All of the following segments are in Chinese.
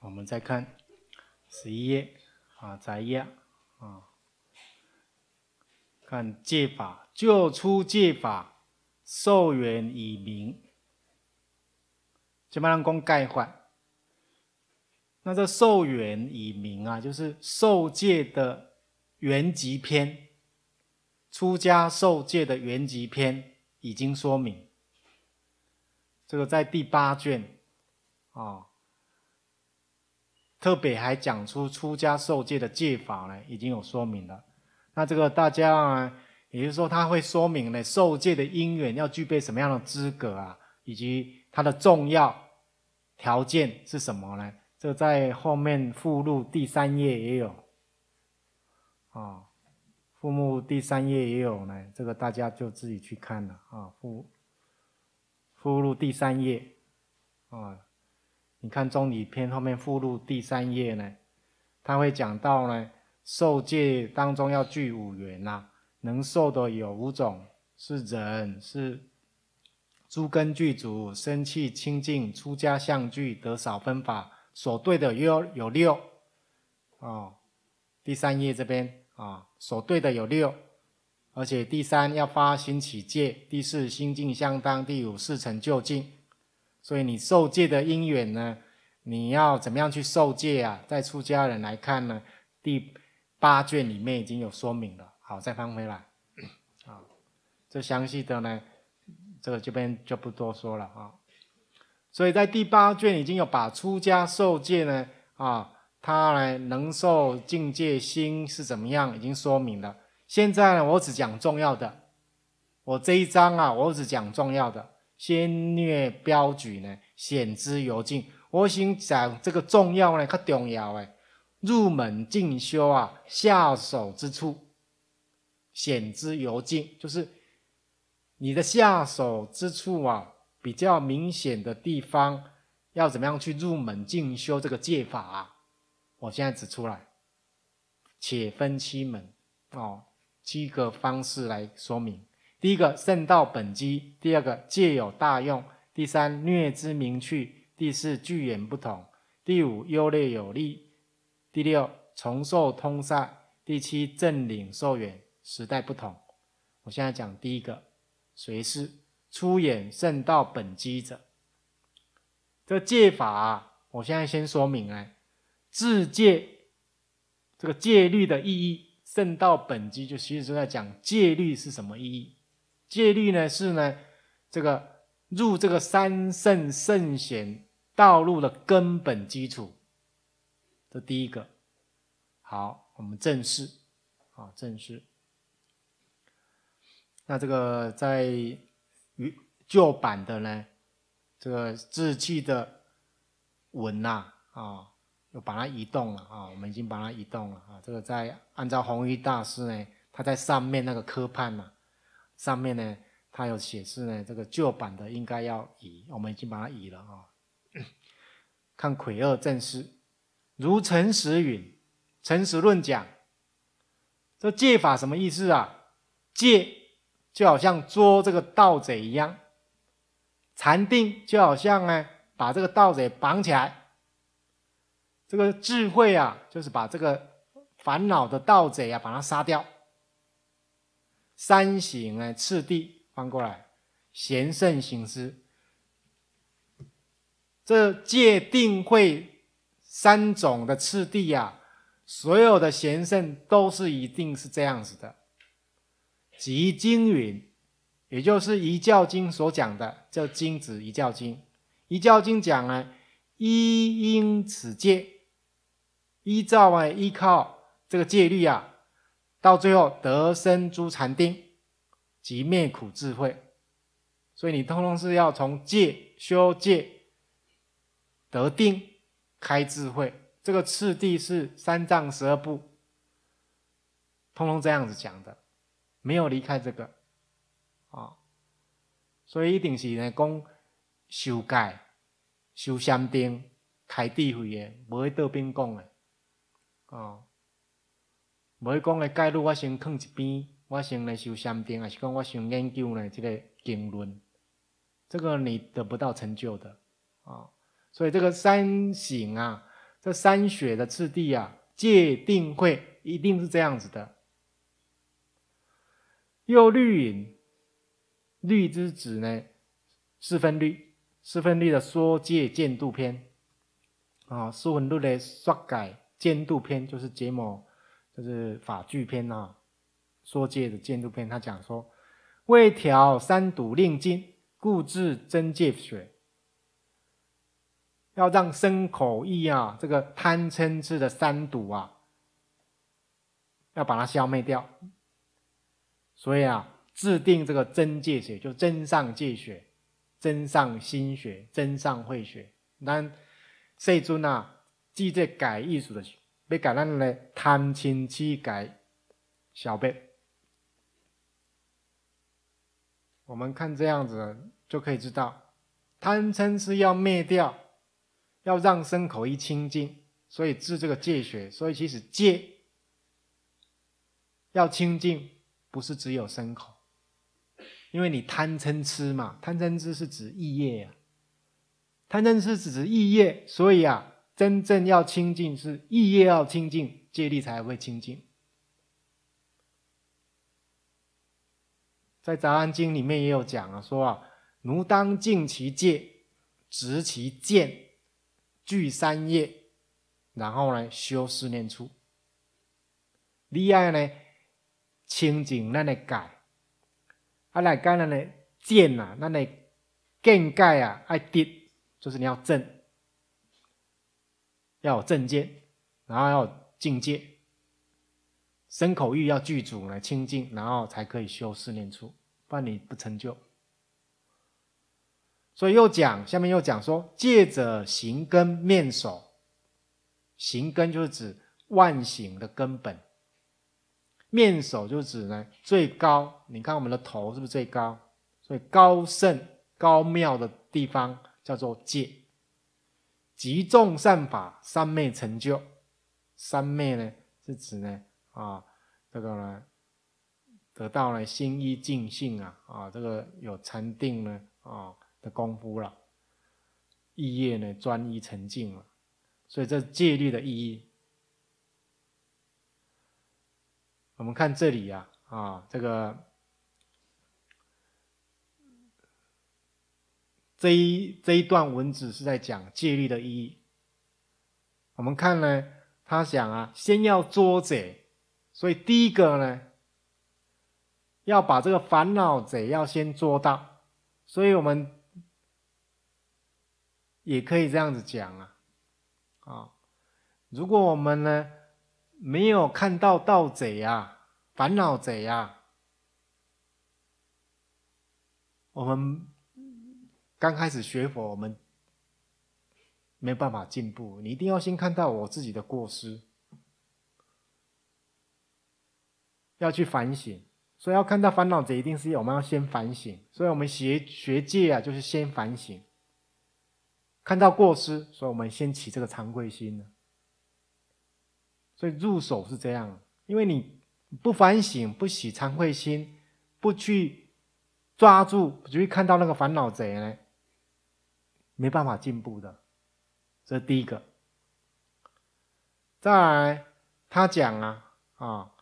我们再看十一页啊，摘页啊，看借法，就出借法。受缘以明，慢慢刚概括。那这受缘以明啊，就是受戒的缘集篇，出家受戒的缘集篇已经说明。这个在第八卷啊，特别还讲出出家受戒的戒法呢，已经有说明了。那这个大家啊。也就是说，他会说明呢，受戒的因缘要具备什么样的资格啊，以及它的重要条件是什么呢？这在后面附录第三页也有啊，附录第三页也有呢。这个大家就自己去看了啊。附附录第三页啊，你看中理篇后面附录第三页呢，他会讲到呢，受戒当中要具五缘呐。能受的有五种，是忍，是诸根具足、生气清净、出家相具、得少分法。所对的又有六，哦，第三页这边啊，所对的有六，而且第三要发心起戒，第四心境相当，第五事成就近。所以你受戒的因缘呢，你要怎么样去受戒啊？在出家人来看呢，第八卷里面已经有说明了。好，再翻回来。啊，这详细的呢，这个这边就不多说了啊。所以在第八卷已经有把出家受戒呢，啊，他呢能受境界心是怎么样，已经说明了。现在呢，我只讲重要的。我这一章啊，我只讲重要的，先略标举呢，显之由近。我想讲这个重要呢，较重要的入门进修啊，下手之处。显之尤进，就是你的下手之处啊，比较明显的地方，要怎么样去入门进修这个戒法啊？我现在指出来，且分七门哦，七个方式来说明。第一个圣道本机，第二个戒有大用，第三略之明去，第四聚言不同，第五优劣有利，第六从受通塞，第七正领受远。时代不同，我现在讲第一个，谁是出演圣道本基者？这戒法，我现在先说明哎，自戒这个戒律的意义，圣道本基就其实是在讲戒律是什么意义。戒律呢是呢，这个入这个三圣圣贤道路的根本基础。这第一个，好，我们正式啊，正式。那这个在旧版的呢，这个志气的文呐啊，又把它移动了啊。我们已经把它移动了啊。这个在按照弘一大师呢，他在上面那个科判呐，上面呢他有显示呢，这个旧版的应该要移，我们已经把它移了啊。看魁二正师如陈实允，陈实论讲，这借法什么意思啊？借。就好像捉这个盗贼一样，禅定就好像呢把这个盗贼绑起来，这个智慧啊就是把这个烦恼的盗贼啊把它杀掉。三行啊，次第翻过来，贤圣行施，这戒定慧三种的次第啊，所有的贤圣都是一定是这样子的。即经云，也就是《一教经》所讲的，叫经子一教经。一教经讲呢，依因此戒，依照啊依靠这个戒律啊，到最后得生诸禅定，及灭苦智慧。所以你通通是要从戒修戒，得定开智慧。这个次第是三藏十二部，通通这样子讲的。没有离开这个，啊，所以一定是呢，讲修改、修禅定、开智慧的，无去倒边讲的，啊，无去讲的概率，我先放一边，我先来修禅定，还是讲我先研究呢这个经论，这个你得不到成就的，啊，所以这个三省啊，这三学的次第啊，界定会一定是这样子的。又绿饮，绿之子呢？四分律，四分律的说戒监督篇啊，四分律的说戒监督篇就是结某，就是法句篇啊，说戒的监督篇，他讲说，为调三毒令尽，故治真戒学。要让身口意啊，这个贪嗔痴的三毒啊，要把它消灭掉。所以啊，制定这个真戒学，就真上戒学、真上心学、真上慧学。那这尊啊，记这改意思的被要将咱嘞贪嗔痴改小辈。我们看这样子就可以知道，贪嗔是要灭掉，要让牲口一清净。所以治这个戒学，所以其实戒要清净。不是只有牲口，因为你贪嗔痴嘛，贪嗔痴是指意业呀，贪嗔痴是指意业，所以啊，真正要清净是意业要清净，戒力才会清净。在杂安经里面也有讲啊，说啊，奴当尽其戒，执其剑，具三业，然后呢修四念处，第二呢。清净，咱的改；啊来改，咱的见呐，咱的境界啊，爱得就是你要正，要正见，然后要境界，身口欲要具足来清净，然后才可以修四念处，不然你不成就。所以又讲，下面又讲说，戒者行根面首，行根就是指万行的根本。面首就指呢最高，你看我们的头是不是最高？所以高圣高妙的地方叫做戒，集众善法，三昧成就。三昧呢是指呢啊这个呢得到了心一尽性啊啊这个有禅定呢啊的功夫了，意业呢专一沉静了，所以这戒律的意义。我们看这里呀，啊，这个这一这一段文字是在讲戒律的意义。我们看呢，他想啊，先要作贼，所以第一个呢，要把这个烦恼贼要先做到，所以我们也可以这样子讲啊，啊，如果我们呢？没有看到盗贼呀，烦恼贼呀。我们刚开始学佛，我们没办法进步。你一定要先看到我自己的过失，要去反省。所以要看到烦恼贼，一定是要我们要先反省。所以，我们学学界啊，就是先反省，看到过失，所以我们先起这个惭愧心所以入手是这样，因为你不反省、不洗惭愧心、不去抓住，就会看到那个烦恼贼呢，没办法进步的。这是第一个。再来，他讲啊啊，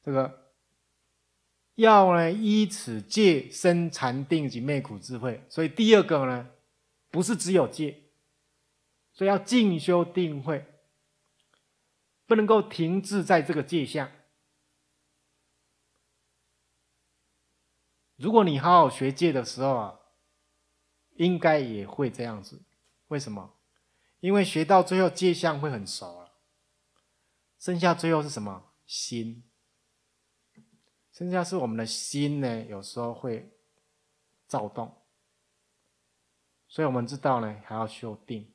这个要呢依此戒、生、禅、定、及灭苦智慧。所以第二个呢，不是只有戒，所以要进修定慧。不能够停滞在这个界相。如果你好好学戒的时候啊，应该也会这样子。为什么？因为学到最后界相会很熟了，剩下最后是什么？心。剩下是我们的心呢，有时候会躁动，所以我们知道呢，还要修定。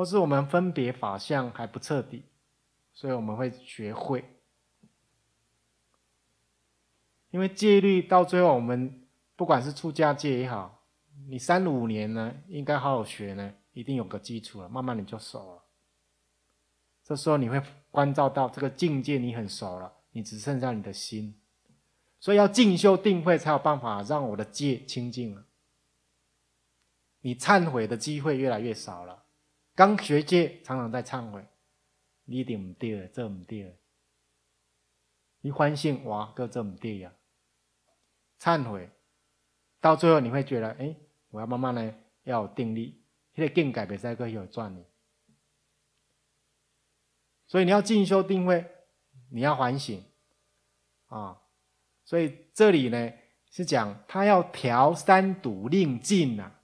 或是我们分别法相还不彻底，所以我们会学会。因为戒律到最后，我们不管是出家戒也好，你三五年呢，应该好好学呢，一定有个基础了，慢慢你就熟了。这时候你会关照到这个境界，你很熟了，你只剩下你的心，所以要进修定慧，才有办法让我的戒清净了。你忏悔的机会越来越少了。刚学戒常常在忏悔，你一定唔对，这唔对，你反省哇，个这唔对呀！忏悔到最后你会觉得，哎，我要慢慢呢要有定力，迄个净改袂使个有转呢。所以你要进修定位，你要反省啊。所以这里呢是讲他要调三堵令净呐。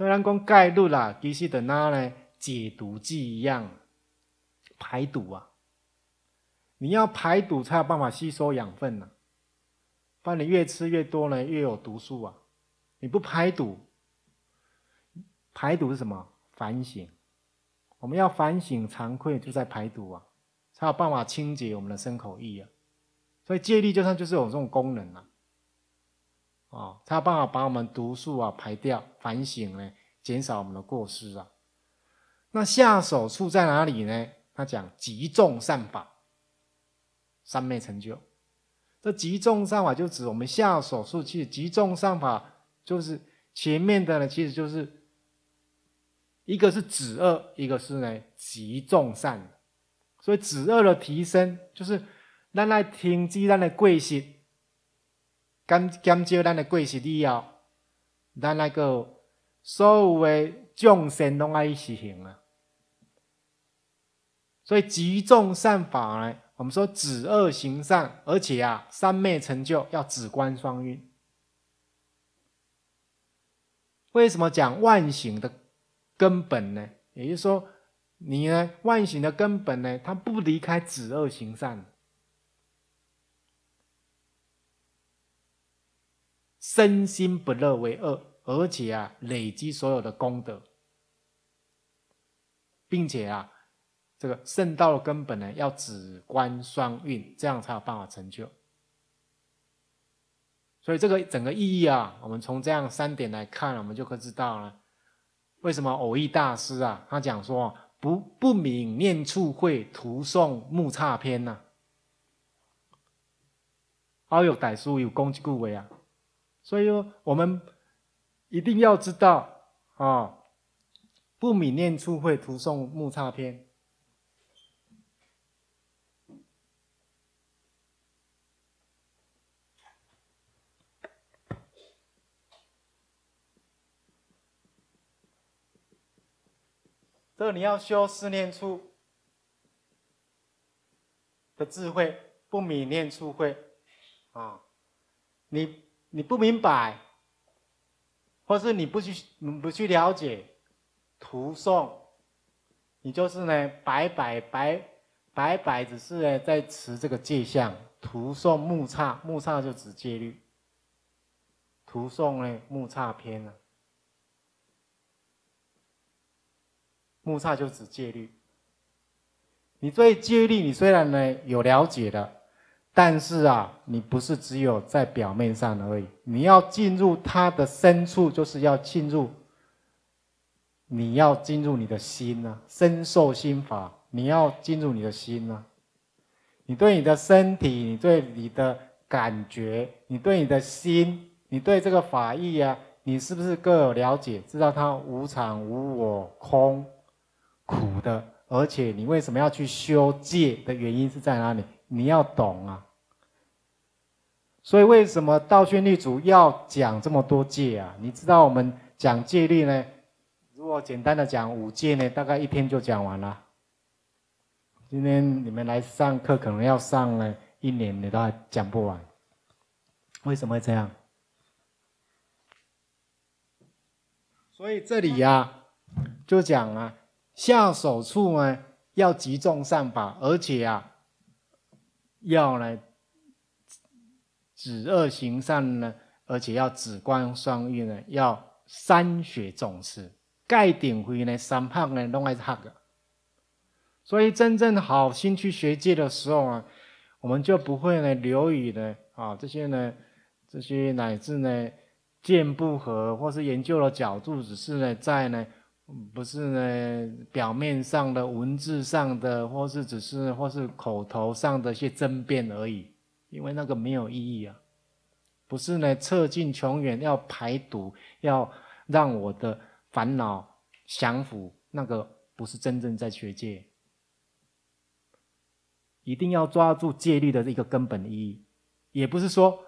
虽然讲钙入啦，其实等哪呢解毒剂一样，排毒啊！你要排毒才有办法吸收养分呐。不然你越吃越多呢，越有毒素啊！你不排毒，排毒是什么？反省。我们要反省、惭愧，就在排毒啊，才有办法清洁我们的身口意啊。所以借力，就算就是有这种功能啊。啊，他办法把我们毒素啊排掉，反省呢，减少我们的过失啊。那下手处在哪里呢？他讲集众善法，三昧成就。这集众善法就指我们下手处去集众善法，就是前面的呢，其实就是一个是止恶，一个是呢集众善。所以止恶的提升，就是咱来听鸡蛋的贵性。减减少咱的过失以后，咱那个所有的众生拢爱实行啊。所以积众善法呢，我们说止恶行善，而且啊三昧成就要止观双运。为什么讲万行的根本呢？也就是说，你呢万行的根本呢，它不离开止恶行善。身心不乐为恶，而且啊，累积所有的功德，并且啊，这个圣道的根本呢，要止观双运，这样才有办法成就。所以这个整个意义啊，我们从这样三点来看我们就可知道了为什么偶义大师啊，他讲说不不明念处会徒诵木叉篇啊？好有歹师有功之句为啊。所以我们一定要知道啊，不泯念处会徒送木叉篇。这你要修四念处的智慧，不泯念处会啊，你。你不明白，或是你不去、不不去了解，徒诵，你就是呢，白白白白白，只是呢在持这个戒相，徒诵木叉，木叉就指戒律，徒诵呢木叉篇了，木叉就指戒律，你对戒律你虽然呢有了解的。但是啊，你不是只有在表面上而已。你要进入他的深处，就是要进入。你要进入你的心呢，深受心法。你要进入你的心呢，你对你的身体，你对你的感觉，你对你的心，你对这个法意啊，你是不是各有了解？知道它无常、无我、空、苦的？而且你为什么要去修戒的原因是在哪里？你要懂啊，所以为什么道宣律主要讲这么多戒啊？你知道我们讲戒律呢？如果简单的讲五戒呢，大概一天就讲完了。今天你们来上课，可能要上了一年，你都还讲不完。为什么会这样？所以这里呀，就讲啊，下手处呢要集中善法，而且啊。要呢，止恶行善呢，而且要止观双运呢，要三学重视，盖顶回呢，三胖呢，拢来是个。的。所以真正好心去学戒的时候啊，我们就不会呢，流于呢，啊这些呢，这些乃至呢，见不合或是研究的角度，只是呢，在呢。不是呢，表面上的文字上的，或是只是或是口头上的一些争辩而已，因为那个没有意义啊。不是呢，测尽穷远要排毒，要让我的烦恼降服，那个不是真正在学界。一定要抓住戒律的一个根本意义。也不是说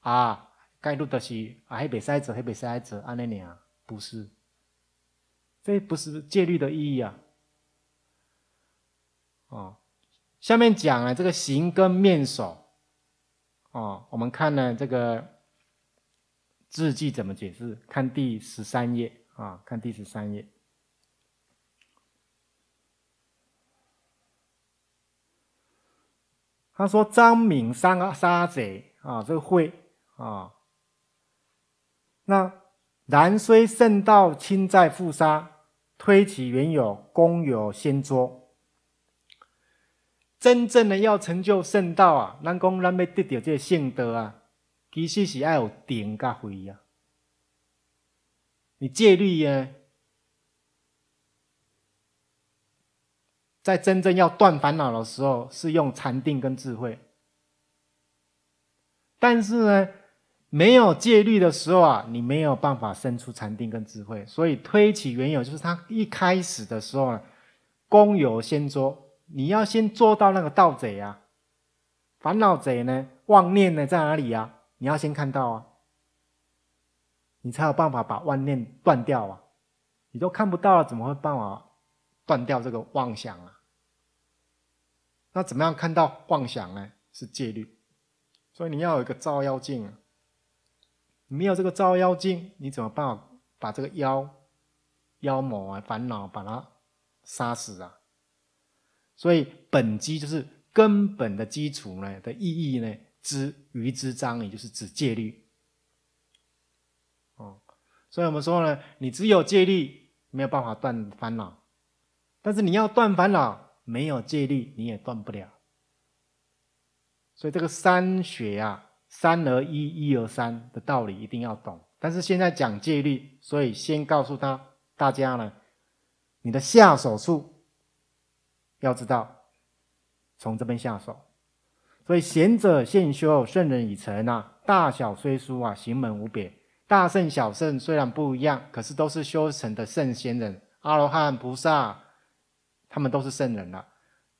啊，该律的是啊，黑白塞子，黑白塞子，安尼啊，不是。这不是戒律的意义啊，哦，下面讲了这个行跟面首，哦，我们看了这个字迹怎么解释？看第十三页啊，看第十三页。他说张敏杀个杀贼啊，这个会啊，那然虽圣道亲在负杀。推起原有、功有先做，真正的要成就圣道啊，咱讲咱要得到这圣德啊，其实是要有定甲慧啊。你戒律啊，在真正要断烦恼的时候，是用禅定跟智慧。但是呢，没有戒律的时候啊，你没有办法生出禅定跟智慧。所以推起缘由，就是他一开始的时候呢，公有先捉，你要先捉到那个盗贼啊，烦恼贼呢，妄念呢在哪里呀？你要先看到啊，你才有办法把妄念断掉啊。你都看不到了，怎么会办法断掉这个妄想啊？那怎么样看到妄想呢？是戒律，所以你要有一个照妖镜。没有这个照妖镜，你怎么办法把这个妖妖魔啊、烦恼把它杀死啊？所以本基就是根本的基础呢的意义呢，之于之章，也就是指戒律。哦，所以我们说呢，你只有戒律，没有办法断烦恼；但是你要断烦恼，没有戒律你也断不了。所以这个三学呀。三而一，一而三的道理一定要懂。但是现在讲戒律，所以先告诉他大家呢，你的下手处要知道，从这边下手。所以贤者现修，圣人已成啊。大小虽殊啊，行门无别。大圣小圣虽然不一样，可是都是修成的圣贤人。阿罗汉、菩萨，他们都是圣人了，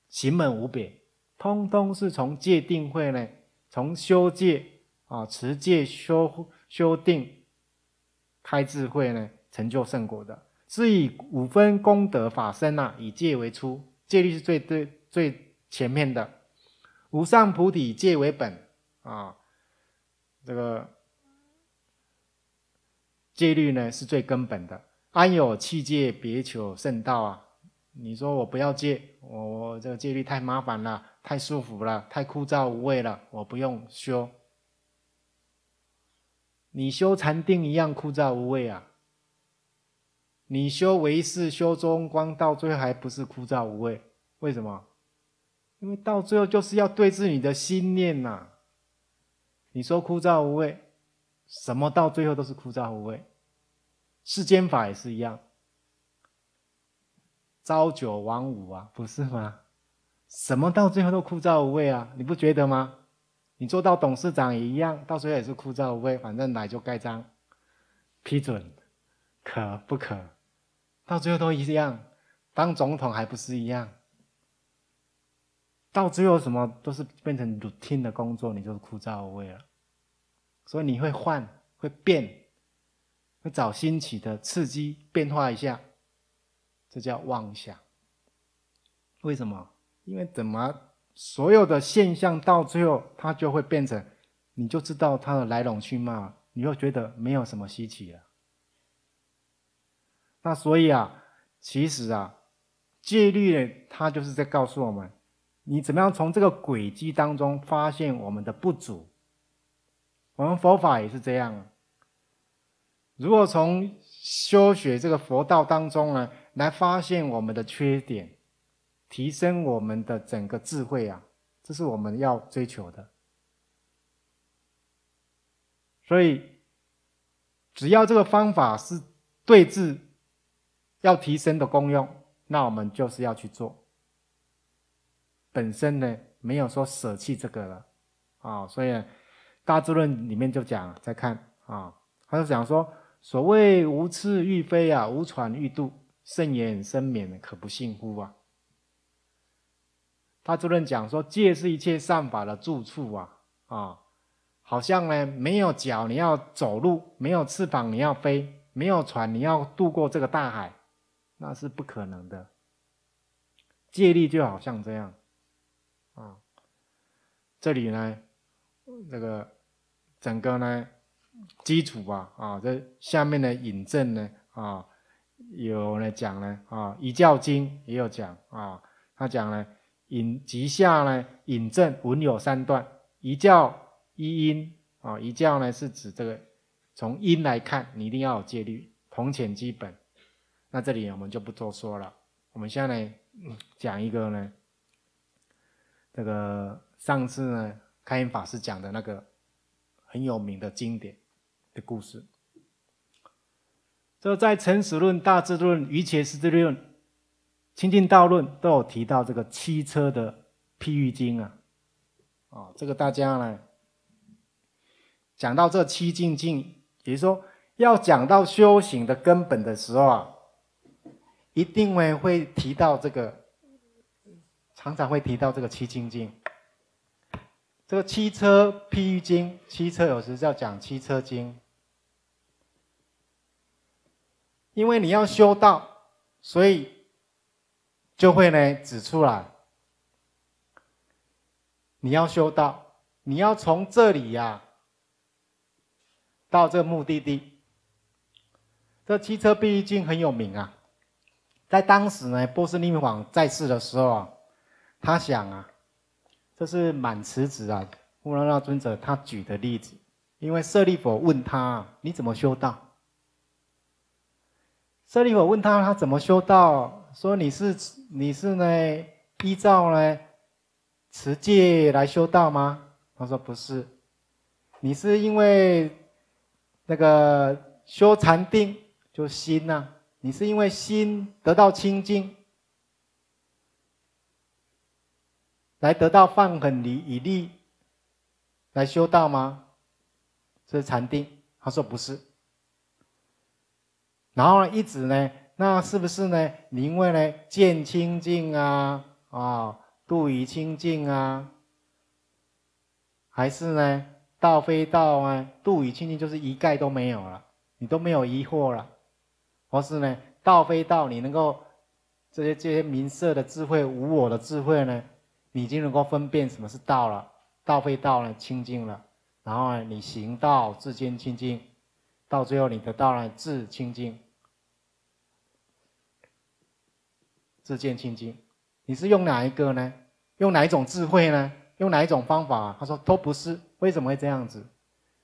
行门无别，通通是从戒定慧呢。从修戒啊，持戒、修修定、开智慧呢，成就圣果的，是以五分功德法身呐，以戒为出戒律是最最最前面的，无上菩提戒为本啊，这个戒律呢是最根本的。安有弃戒别求圣道啊？你说我不要戒，我我这个戒律太麻烦了。太舒服了，太枯燥无味了。我不用修，你修禅定一样枯燥无味啊。你修唯识、修中观，到最后还不是枯燥无味？为什么？因为到最后就是要对治你的心念呐。你说枯燥无味，什么到最后都是枯燥无味。世间法也是一样，朝九晚五啊，不是吗？什么到最后都枯燥无味啊？你不觉得吗？你做到董事长也一样，到最后也是枯燥无味，反正来就盖章、批准、可不可？到最后都一样，当总统还不是一样？到最后什么都是变成 routine 的工作，你就是枯燥无味了。所以你会换、会变、会找新奇的刺激变化一下，这叫妄想。为什么？因为怎么，所有的现象到最后，它就会变成，你就知道它的来龙去脉，你又觉得没有什么稀奇了。那所以啊，其实啊，戒律呢，它就是在告诉我们，你怎么样从这个轨迹当中发现我们的不足。我们佛法也是这样，如果从修学这个佛道当中呢，来发现我们的缺点。提升我们的整个智慧啊，这是我们要追求的。所以，只要这个方法是对治要提升的功用，那我们就是要去做。本身呢，没有说舍弃这个了啊。所以，《大智论》里面就讲，在看啊，他就讲说：“所谓无翅欲飞啊，无喘欲度，慎言生免，可不信乎啊？”他主任讲说：“戒是一切善法的住处啊，啊，好像呢没有脚你要走路，没有翅膀你要飞，没有船你要渡过这个大海，那是不可能的。借力就好像这样，啊，这里呢那个整个呢基础吧，啊，这下面的引证呢，啊，有呢讲呢，啊，《一教经》也有讲啊，他讲呢。”引即下呢？引证文有三段，一教一因啊，一教呢是指这个从因来看，你一定要有戒律，同浅基本。那这里我们就不多说了。我们现在呢讲一个呢，这个上次呢开颜法师讲的那个很有名的经典的故事。这在成实论、大智论、瑜伽师之论。清净道论都有提到这个七车的譬喻经啊，啊，这个大家呢讲到这七境境，也就是说要讲到修行的根本的时候啊，一定会会提到这个，常常会提到这个七境经，这个七车譬喻经，七车有时叫讲七车经，因为你要修道，所以。就会呢指出来，你要修道，你要从这里呀到这个目的地。这七车比丘很有名啊，在当时呢，波斯匿王在世的时候啊，他想啊，这是满池子啊，乌拉那尊者他举的例子，因为舍利佛问他你怎么修道，舍利佛问他他怎么修道。说你是你是呢？依照呢持戒来修道吗？他说不是，你是因为那个修禅定，就心呐。你是因为心得到清净，来得到放狠离以利，来修道吗？这是禅定。他说不是。然后一直呢。那是不是呢？因为呢，见清净啊，啊，度已清净啊，还是呢？道非道啊，度已清净就是一概都没有了，你都没有疑惑了，或是呢？道非道，你能够这些这些名色的智慧、无我的智慧呢，你已经能够分辨什么是道了，道非道了，清净了，然后呢，你行道自见清净，到最后你得到了自清净。自见清净，你是用哪一个呢？用哪一种智慧呢？用哪一种方法？他说都不是，为什么会这样子？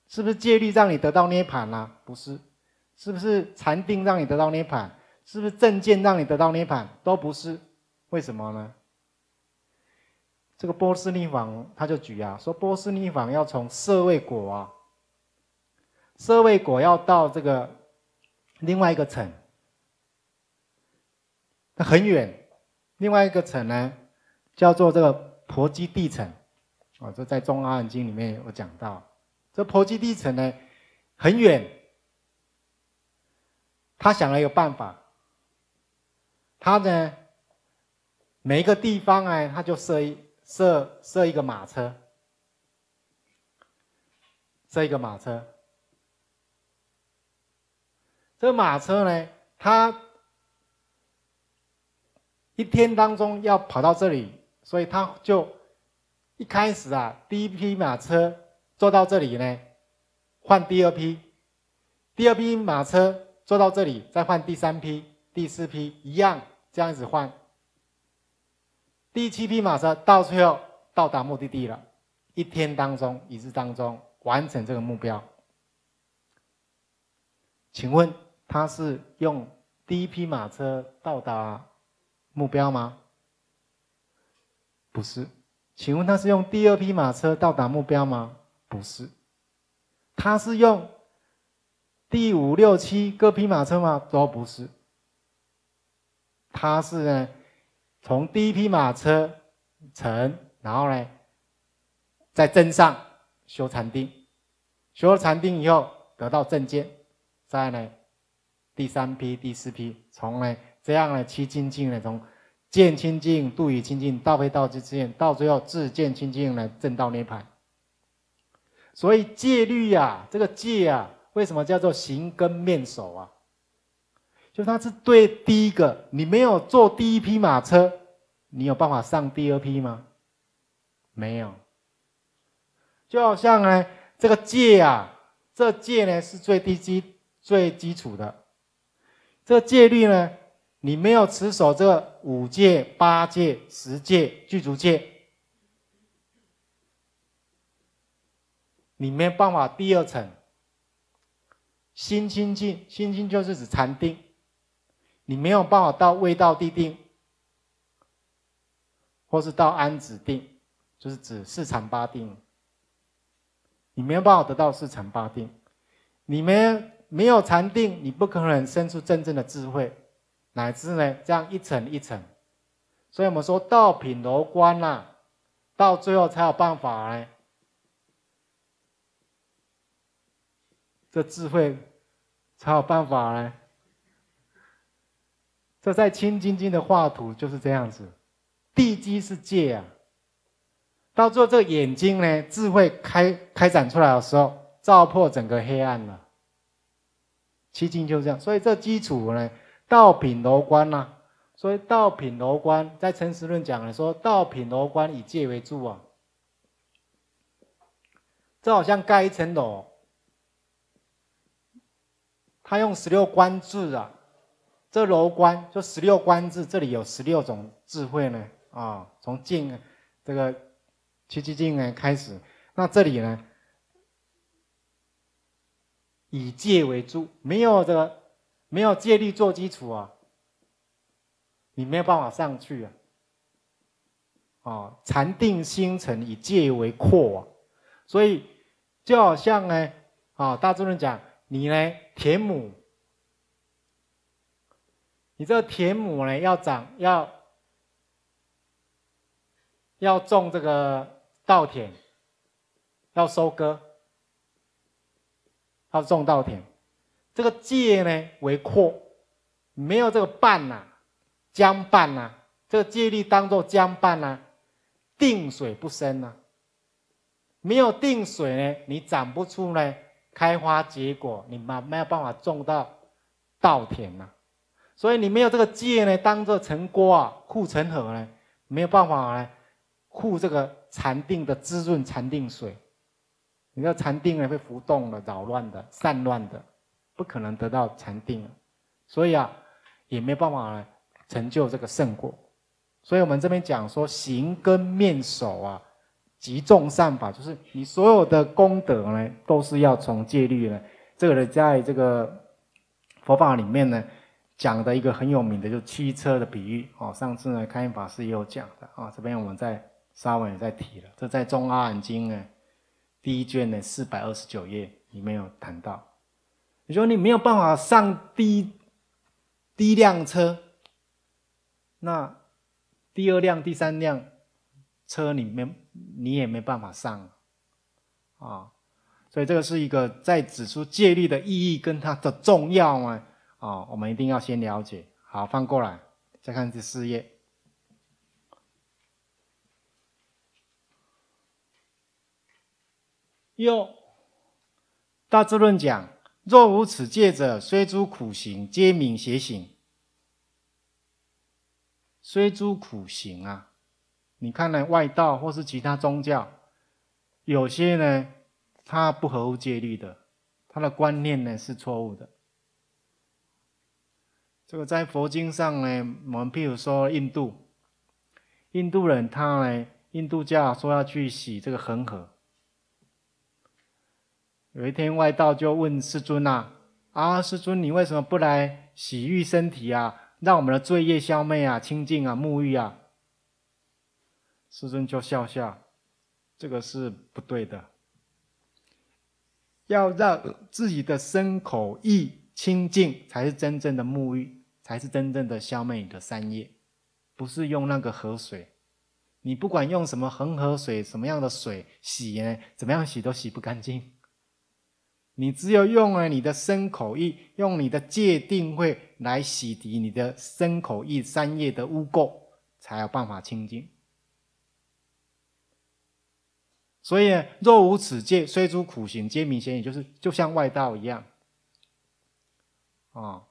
是不是戒律让你得到涅槃啦？不是。是不是禅定让你得到涅槃？是不是正见让你得到涅槃？都不是。为什么呢？这个波斯匿王他就举啊，说波斯匿王要从色味果啊，色味果要到这个另外一个层。那很远，另外一个城呢，叫做这个婆基地城，哦，就在《中阿含经》里面有讲到，这婆基地城呢，很远，他想了一个办法，他呢，每一个地方呢，他就设一设设一个马车，设一个马车，这马车呢，他。一天当中要跑到这里，所以他就一开始啊，第一批马车坐到这里呢，换第二批，第二批马车坐到这里，再换第三批、第四批，一样这样子换。第七批马车到最后到达目的地了，一天当中、一日当中完成这个目标。请问他是用第一批马车到达？目标吗？不是。请问他是用第二批马车到达目标吗？不是。他是用第五、六、七各批马车吗？都不是。他是呢，从第一批马车乘，然后呢，在镇上修禅定，修了禅定以后得到证件，再呢，第三批、第四批从呢。这样呢，七清净呢，从见清净、度与清净、倒退道知之见，到最后自见清净呢，正道涅槃。所以戒律呀，这个戒啊，为什么叫做行根面首啊？就它是对第一个，你没有坐第一批马车，你有办法上第二批吗？没有。就好像呢，这个戒啊，这戒呢是最低基、最基础的，这戒律呢。你没有持守这五戒、八戒、十戒、具足戒，你没有办法第二层心清净。心清就是指禅定，你没有办法到未到地定，或是到安止定，就是指四禅八定。你没有办法得到四禅八定，你没没有禅定，你不可能生出真正的智慧。乃至呢，这样一层一层，所以我们说，到品罗观啊，到最后才有办法呢。这智慧才有办法呢。这在《清经经》的画图就是这样子，地基是借啊，到最后这个眼睛呢，智慧开开展出来的时候，照破整个黑暗了。七经就是这样，所以这基础呢。道品楼观嘛，所以道品楼观，在诚实论讲的说道品楼观以戒为住啊。这好像盖一层楼，他用十六观制啊，这楼观就十六观制，这里有十六种智慧呢啊，从静这个七七静呢开始，那这里呢以戒为主，没有这个。没有借力做基础啊，你没有办法上去啊！哦，禅定心诚以借为扩啊，所以就好像呢，啊，大众人讲你呢田亩，你这个田亩呢要长要要种这个稻田，要收割，要种稻田。这个界呢为阔，没有这个半呐，江半呐，这个界律当做江半呐，定水不深呐，没有定水呢，你长不出来开花结果，你没没有办法种到稻田呐，所以你没有这个界呢，当做成锅啊护城河呢，没有办法呢护这个禅定的滋润禅定水，你的禅定呢会浮动的、扰乱的、散乱的。不可能得到禅定，所以啊，也没有办法成就这个圣果。所以，我们这边讲说，行跟面手啊，集众善法，就是你所有的功德呢，都是要从戒律呢。这个呢，在这个佛法里面呢，讲的一个很有名的，就七车的比喻哦。上次呢，开印法师也有讲的啊，这边我们在沙文也在提了。这在《中阿含经》呢，第一卷呢，四百二十九页里面有谈到。你说你没有办法上第第一辆车，那第二辆、第三辆车你没你也没办法上啊！所以这个是一个在指出借力的意义跟它的重要嘛啊，我们一定要先了解。好，翻过来再看第四页。又，大智论讲。若无此戒者，虽诸苦行，皆名邪行。虽诸苦行啊，你看呢，外道或是其他宗教，有些呢，他不合乎戒律的，他的观念呢是错误的。这个在佛经上呢，我们譬如说印度，印度人他呢，印度教说要去洗这个恒河。有一天，外道就问世尊：“呐，啊，世尊，你为什么不来洗浴身体啊，让我们的罪业消灭啊，清净啊，沐浴啊？”世尊就笑笑：“这个是不对的，要让自己的身口意清净，才是真正的沐浴，才是真正的消灭你的三业，不是用那个河水。你不管用什么恒河水，什么样的水洗呢？怎么样洗都洗不干净。”你只有用了你的身口意，用你的戒定慧来洗涤你的身口意三业的污垢，才有办法清净。所以，若无此戒，虽诸苦行，皆名显，也就是就像外道一样啊。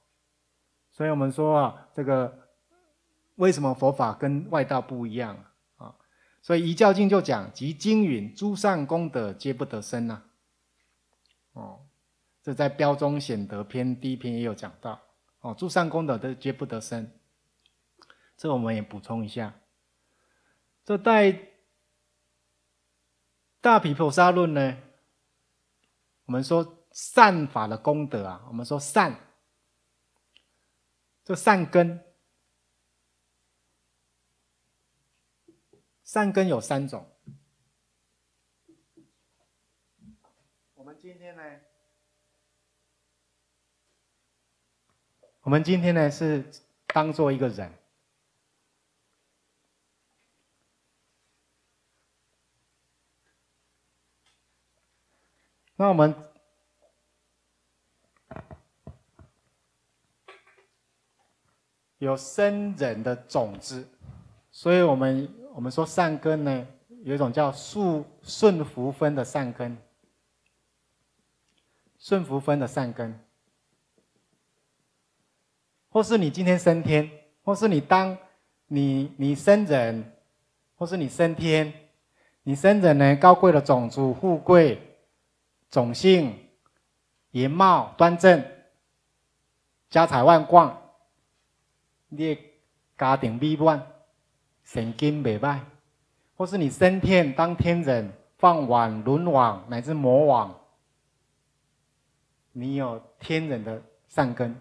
所以我们说啊，这个为什么佛法跟外道不一样啊？所以一教经就讲，即经云：诸善功德皆不得生啊。哦，这在《标中显德篇》第一篇也有讲到。哦，助善功德的皆不得生，这我们也补充一下。这《在《大品菩萨论》呢，我们说善法的功德啊，我们说善，这善根，善根有三种。我们今天呢是当做一个人，那我们有生人的种子，所以我们我们说善根呢有一种叫顺顺福分的善根，顺福分的善根。或是你今天升天，或是你当你你生人，或是你升天，你生人呢，高贵的种族、富贵、种姓、颜貌端正、家财万贯，你家庭美满、神经美歹，或是你升天当天人、放王、轮王乃至魔王，你有天人的善根。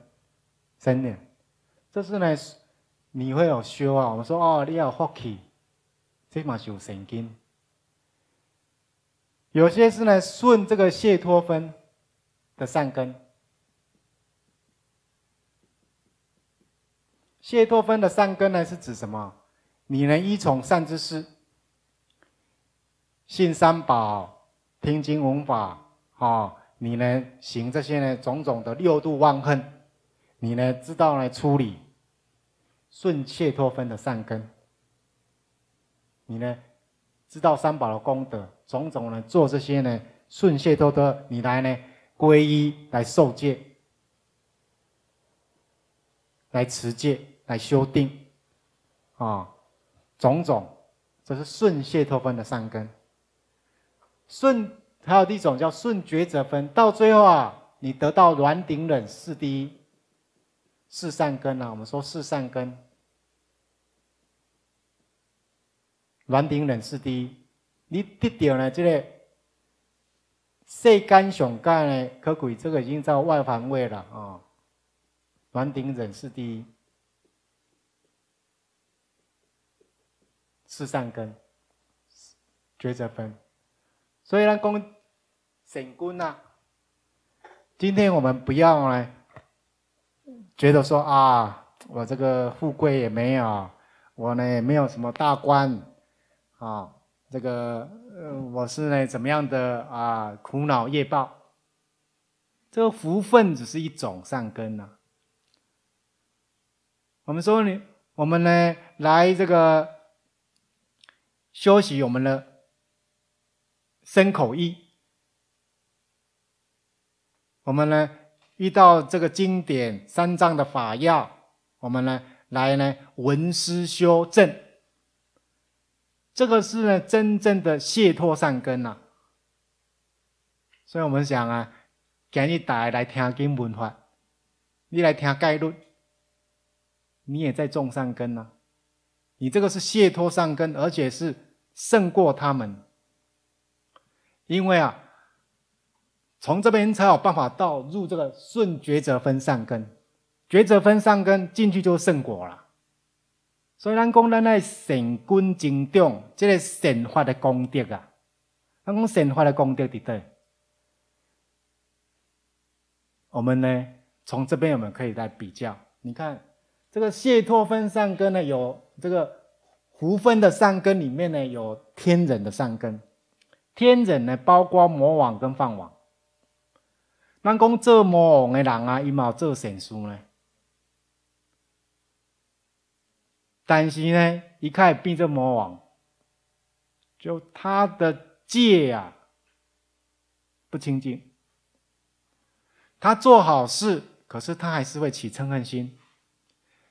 真的，这是呢？你会有修啊？我们说哦，你要福起，这嘛是有神经。有些是呢，顺这个谢托分的善根。谢托分的善根呢，是指什么？你能依从善之识，信三宝，听经闻法，哦，你能行这些呢，种种的六度万恨。你呢知道来处理，顺切托分的善根。你呢知道三宝的功德，种种呢做这些呢顺切托的，你来呢皈依来受戒，来持戒来修定，啊，种种，这是顺切托分的善根。顺，还有一种叫顺觉者分，到最后啊，你得到软顶忍第一，四善根啊，我们说四善根，软顶忍是第一，你跌掉呢，这个细干上干呢，可贵，这个已经在外环位了啊，软顶忍是第一，四善根，抉择分。所以呢，公善工啊，今天我们不要呢。觉得说啊，我这个富贵也没有，我呢也没有什么大官，啊，这个呃，我是呢怎么样的啊，苦恼业报。这个福分只是一种善根呐。我们说呢，我们呢来这个休息我们的身口意，我们呢。遇到这个经典三藏的法要，我们呢来呢闻思修正，这个是呢真正的解脱善根呐。所以我们想啊，给你带来听经文法，你来听概论，你也在种善根呐。你这个是解脱善根，而且是胜过他们，因为啊。从这边才有办法到入这个顺抉择分善根，抉择分善根进去就是圣果了。所以，南公呢，那神根增长，这个神法的功德啊，南公神法的功德在对。我们呢，从这边我们可以来比较，你看这个谢托分善根呢，有这个胡分的善根里面呢，有天人的善根，天人呢包括魔王跟梵王。咱讲做魔王的人啊，伊冒做神事呢。但是呢，伊却会变做魔王。就他的戒呀不清净，他做好事，可是他还是会起嗔恨心。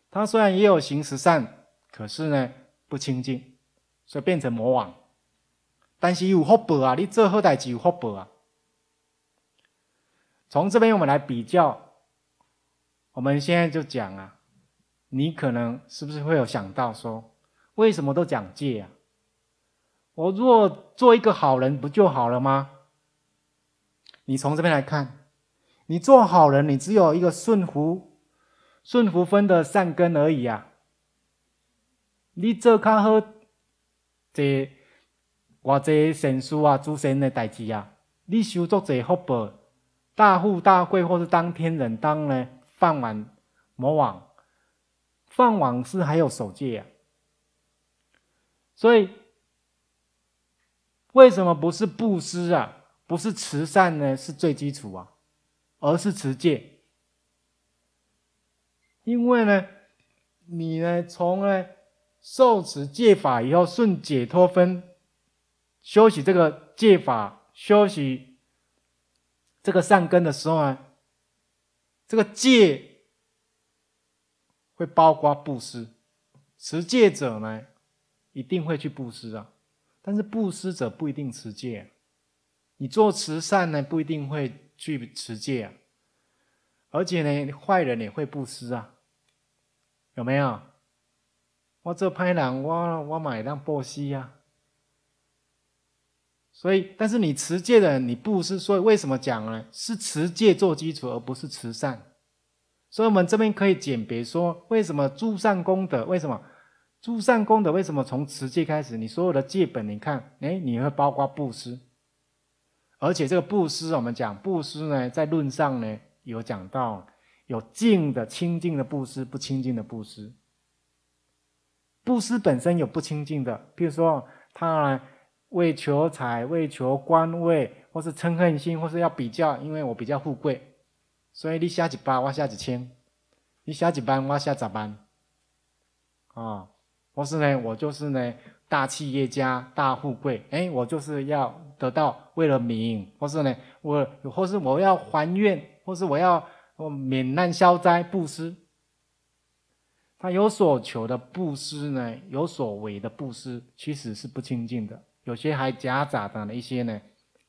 他虽然也有行十善，可是呢不清净，所以变成魔王。但是有福报啊，你做好代志有福报啊。从这边我们来比较，我们现在就讲啊，你可能是不是会有想到说，为什么都讲戒啊？我若做一个好人不就好了吗？你从这边来看，你做好人，你只有一个顺服、顺服分的善根而已啊。你做较好，即我即神书啊，诸神的代志啊，你修作即福报。大富大贵，或是当天人当呢？放完魔王，放网是还有守戒啊。所以，为什么不是布施啊？不是慈善呢？是最基础啊，而是持戒。因为呢，你呢，从呢受持戒法以后，顺解脱分，修习这个戒法，修习。这个善根的时候呢，这个戒会包括布施，持戒者呢一定会去布施啊。但是布施者不一定持戒，你做慈善呢不一定会去持戒啊。而且呢，坏人也会布施啊，有没有？我这坏人，我我买一波西施呀。所以，但是你持戒的，你布施，所以为什么讲呢？是持戒做基础，而不是慈善。所以，我们这边可以简别说，为什么诸善功德？为什么诸善功德？为什么从持戒开始，你所有的戒本，你看，哎，你会包括布施。而且，这个布施，我们讲布施呢，在论上呢，有讲到有净的清净的布施，不清净的布施。布施本身有不清净的，比如说他呢。为求财、为求官位，或是嗔恨心，或是要比较，因为我比较富贵，所以你下几班，我下几千；你下几班，我下几班。啊，或是呢，我就是呢，大企业家、大富贵，哎，我就是要得到，为了名，或是呢，我或是我要还愿，或是我要免难消灾布施。他有所求的布施呢，有所为的布施，其实是不清净的。有些还夹杂着呢一些呢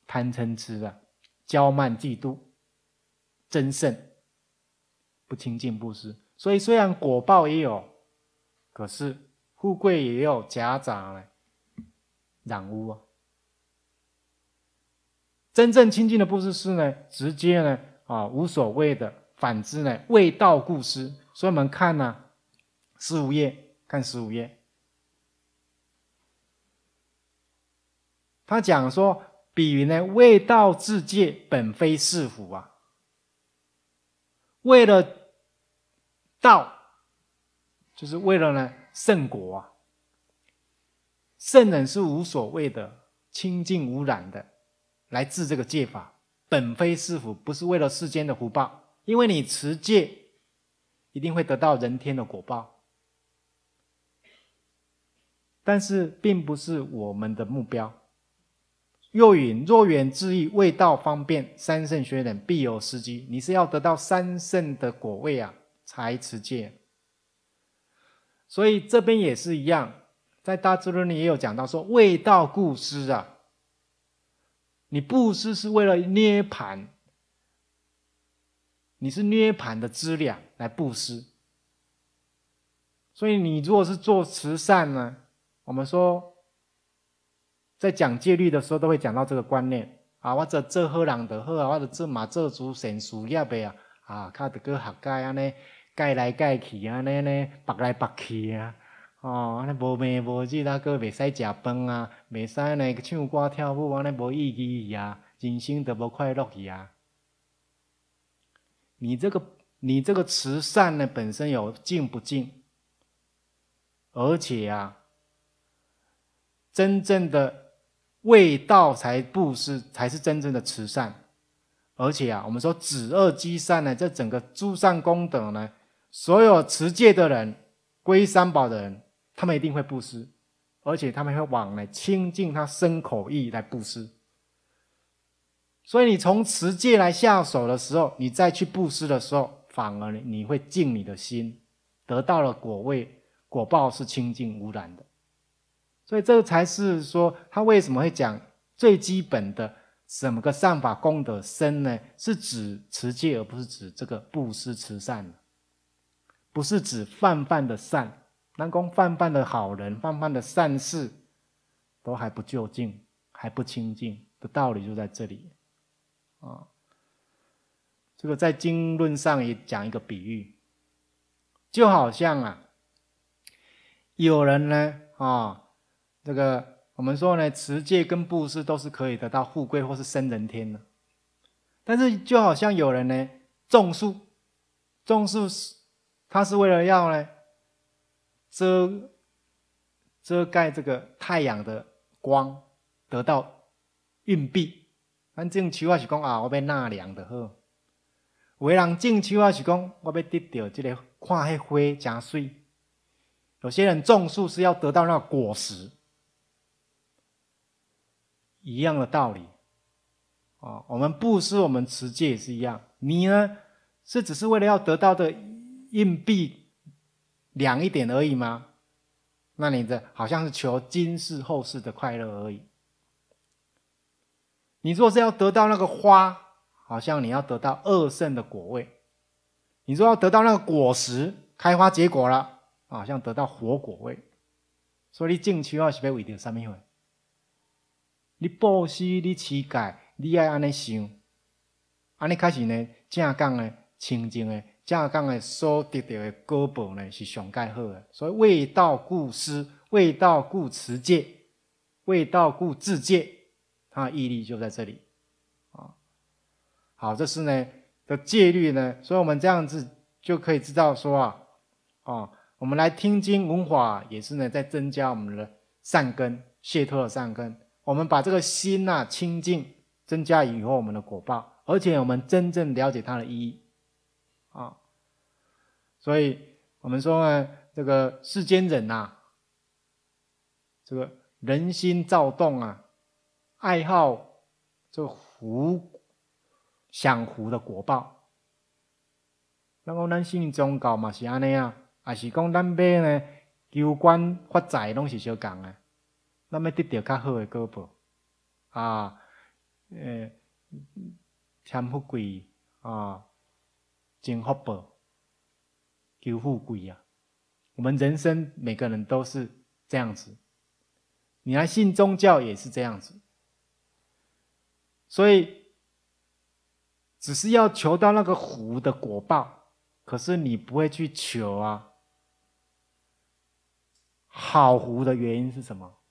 贪嗔痴啊骄慢嫉妒争胜、不清净布施，所以虽然果报也有，可是富贵也有夹杂呢染污啊。真正清净的布施是呢直接呢啊无所谓的。反之呢未道故施，所以我们看呢十五页看十五页。他讲说，比喻呢，为道自戒本非是福啊。为了道，就是为了呢圣果啊。圣人是无所谓的清净无染的来制这个戒法，本非是福，不是为了世间的福报。因为你持戒，一定会得到人天的果报，但是并不是我们的目标。又云：若缘自意，未道方便，三圣学忍，必有时机。你是要得到三圣的果位啊，才持戒。所以这边也是一样，在《大智论》里也有讲到说：未道故施啊，你布施是为了涅盘，你是涅盘的资粮来布施。所以你如果是做慈善呢，我们说。在讲戒律的时候，都会讲到这个观念啊！我这做好人就好啊！我这做嘛做主神事业的啊！啊，他这个学界安尼，戒来戒去安尼呢，尼，来白去啊！哦，安尼无眠无日那个袂使食饭啊，袂使来唱歌跳舞，安尼无意义啊！人生都无快乐去啊！你这个你这个慈善呢，本身有净不净？而且啊，真正的。为道才布施才是真正的慈善，而且啊，我们说止恶积善呢，这整个诸善功德呢，所有持戒的人、皈三宝的人，他们一定会布施，而且他们会往来清净他身口意来布施。所以你从持戒来下手的时候，你再去布施的时候，反而你会净你的心，得到了果位，果报是清净无染的。所以这个才是说他为什么会讲最基本的什么个善法功德深呢？是指持戒，而不是指这个布施慈善，不是指泛泛的善，那光泛泛的好人、泛泛的善事，都还不究竟、还不清净的道理就在这里啊。这个在经论上也讲一个比喻，就好像啊，有人呢啊。这个我们说呢，持戒跟布施都是可以得到富贵或是升人天的。但是就好像有人呢种树，种树是他是为了要呢遮遮盖这个太阳的光，得到硬币。反正种树也是讲啊，我要纳凉的呵。为人种树也是讲，我要得到这个看迄花真水。有些人种树是要得到那个果实。一样的道理，啊，我们布施，我们持戒也是一样。你呢，是只是为了要得到的硬币凉一点而已吗？那你的好像是求今世后世的快乐而已。你若是要得到那个花，好像你要得到二圣的果位；你若要得到那个果实开花结果了，好像得到火果位。所以你进去要洗白一点，三昧会。你布施，你持戒，你爱安尼想，安尼开始呢，正讲的清净的，正讲的所得到的果报呢是上盖好的。所以为道故施，为道故持戒，为道故自戒，它的意义就在这里。啊，好，这是呢的戒律呢。所以我们这样子就可以知道说啊，啊，我们来听经闻法也是呢在增加我们的善根，解脱的善根。我们把这个心呐清净，增加以后我们的果报，而且我们真正了解它的意义啊。所以我们说呢，这个世间人呐，这个人心躁动啊，爱好这个福享福的果报。然后咱信宗教嘛是安尼啊，还是讲咱买呢，求官发财拢是相共的。那么得到较好的果报啊，呃，贪富贵啊，求富贵啊，我们人生每个人都是这样子，你来信宗教也是这样子，所以只是要求到那个福的果报，可是你不会去求啊。好福的原因是什么？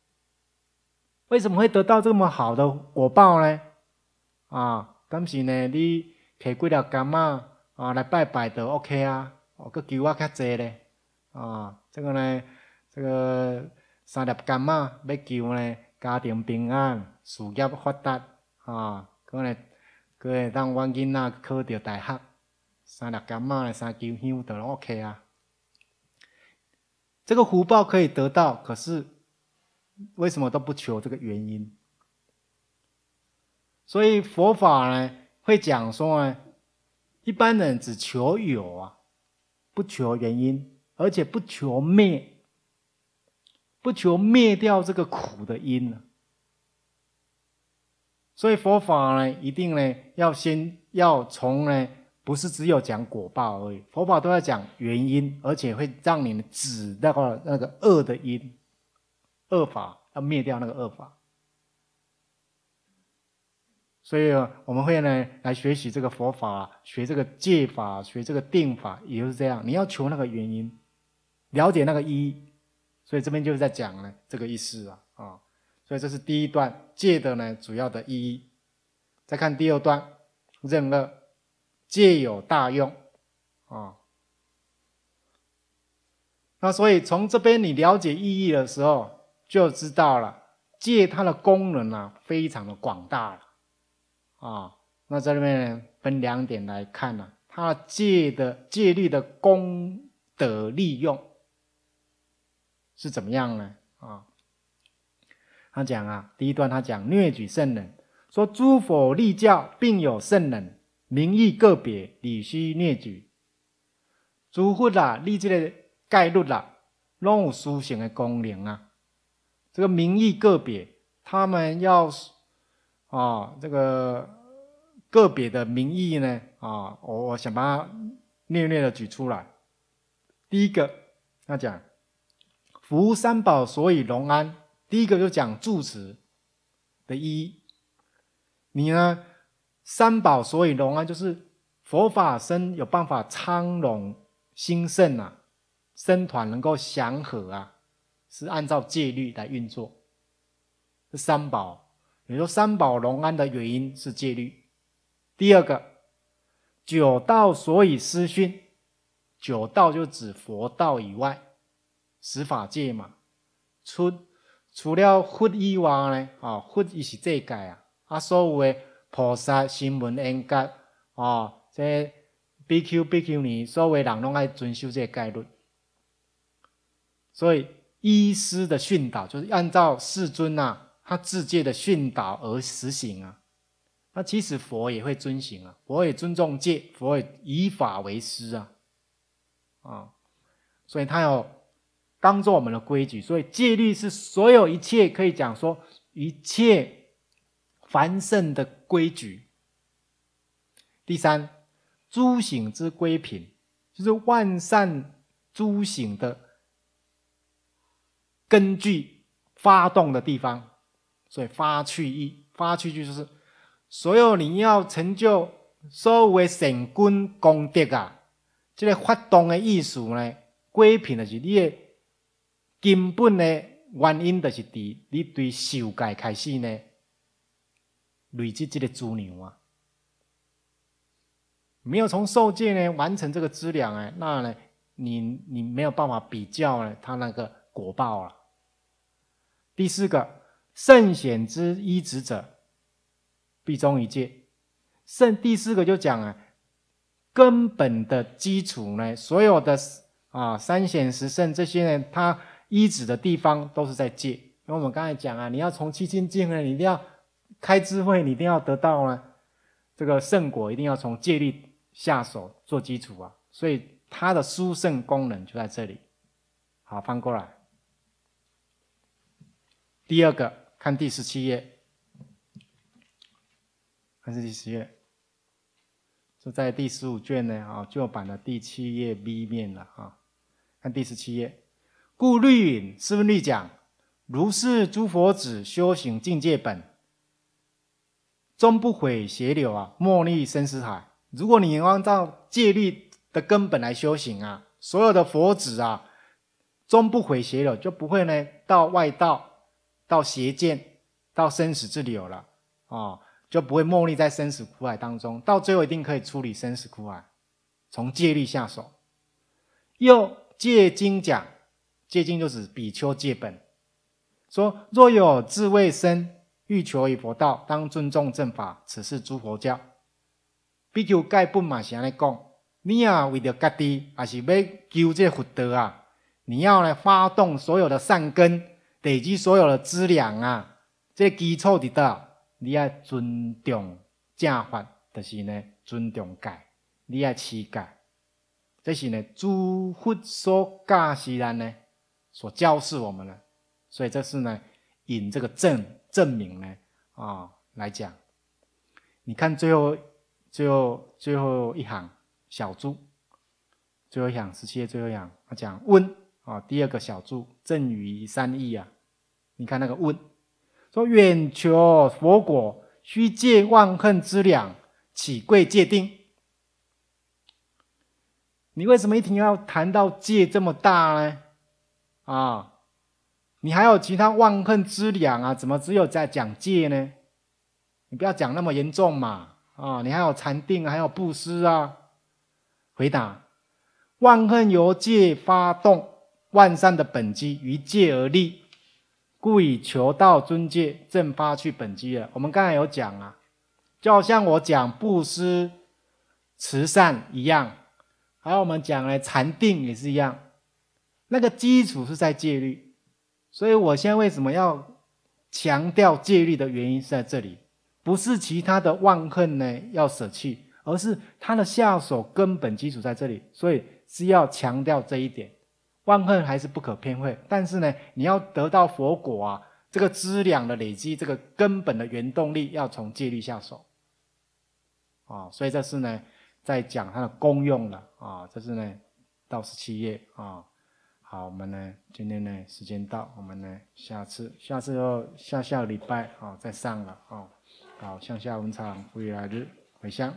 为什么会得到这么好的果报呢？啊，但是呢，你提几粒甘啊啊来拜拜都 OK 啊，哦，搁求啊较济咧啊，这个呢，这个三粒甘啊要求呢，家庭平安、事业发达啊，可能过会当我囡仔考到大学，三粒甘啊来三求香都 OK 啊，这个福报可以得到，可是。为什么都不求这个原因？所以佛法呢，会讲说呢，一般人只求有啊，不求原因，而且不求灭，不求灭掉这个苦的因。呢。所以佛法呢，一定呢，要先要从呢，不是只有讲果报而已，佛法都要讲原因，而且会让你那个那个恶的因。恶法要灭掉那个恶法，所以我们会呢来学习这个佛法，学这个戒法，学这个定法，也就是这样。你要求那个原因，了解那个一，所以这边就是在讲呢这个意思啊啊。所以这是第一段戒的呢主要的意义。再看第二段任恶戒有大用啊。那所以从这边你了解意义的时候。就知道了，戒它的功能呢，非常的广大了啊。那在那边分两点来看呢，它戒的戒律的功德利用是怎么样呢？啊，他讲啊，第一段他讲列举圣人，说诸佛立教并有圣人，名异个别，理须略举。诸佛啊，立这个戒律啊，拢有殊胜的功能啊。这个名义个别，他们要，啊，这个个别的名义呢，啊，我我想把它略略的举出来。第一个，他讲福三宝所以隆安，第一个就讲住持的一。你呢，三宝所以隆安，就是佛法僧有办法昌隆兴盛啊，僧团能够祥和啊。是按照戒律来运作，这三宝，你说三宝隆安的原因是戒律。第二个，九道所以失训，九道就指佛道以外，十法界嘛，除除了佛以外呢，哦，佛也是这一界啊，啊，所有的菩萨、新闻、恩觉，哦，这 BQ BQ 尼，所谓人拢爱遵守这戒律，所以。依师的训导，就是按照世尊啊，他自戒的训导而实行啊。那其实佛也会遵行啊，佛也尊重戒，佛也以法为师啊。啊，所以他要当做我们的规矩。所以戒律是所有一切可以讲说一切繁盛的规矩。第三，诸行之归品，就是万善诸行的。根据发动的地方，所以发去一发去就是所有你要成就所谓神功功德啊，这个发动的意思呢，归平的是你的根本的原因，就是从你对修界开始呢，累积这个资粮啊，没有从受戒呢完成这个资粮哎，那呢，你你没有办法比较呢，它那个果报了。第四个，圣贤之医止者，必终一戒。圣第四个就讲啊，根本的基础呢，所有的啊三显十圣这些呢，他医止的地方都是在戒。因为我们刚才讲啊，你要从七心戒呢，你一定要开智慧，你一定要得到呢这个圣果，一定要从戒力下手做基础啊。所以它的殊胜功能就在这里。好，翻过来。第二个，看第十七页，还是第十页，是在第十五卷呢啊，旧版的第七页 B 面了啊。看第十七页，故律隐不是律讲，如是诸佛子修行境界本，终不悔邪流啊，莫逆生死海。如果你按照戒律的根本来修行啊，所有的佛子啊，终不悔邪流，就不会呢到外道。到邪见，到生死之流了哦，就不会没立在生死苦海当中，到最后一定可以处理生死苦海，从戒律下手。又戒经讲，戒经就是比丘戒本，说若有智慧生，欲求于佛道，当尊重正法，此是诸佛教。比丘戒本马上来讲，你啊为了家己，也是要求这福德啊，你要来发动所有的善根。累积所有的资粮啊，这基础伫到，你要尊重正法，就是呢，尊重戒，你要持戒，这是呢，诸佛所教示咱呢，所教示我们了。所以这是呢，引这个证证明呢，啊，来讲，你看最后最后最后一行小注，最后一行十七页最后一行，它讲问。啊，第二个小注，赠与三意啊。你看那个问，说远求佛果，须借万恨之两，起贵戒定。你为什么一听要谈到戒这么大呢？啊，你还有其他万恨之两啊？怎么只有在讲戒呢？你不要讲那么严重嘛。啊，你还有禅定，还有布施啊。回答，万恨由戒发动。万善的本机于戒而立，故以求道尊戒，正发去本机了。我们刚才有讲啊，就好像我讲布施、慈善一样，还有我们讲呢禅定也是一样，那个基础是在戒律。所以我现在为什么要强调戒律的原因是在这里，不是其他的万恨呢要舍弃，而是他的下手根本基础在这里，所以是要强调这一点。万恨还是不可偏废，但是呢，你要得到佛果啊，这个资粮的累积，这个根本的原动力要从戒律下手啊。所以这是呢，在讲它的功用了啊。这是呢，到十七页啊。好，我们呢，今天呢，时间到，我们呢，下次，下次要下下礼拜啊，再上了啊。好，向下文场，未来日回乡。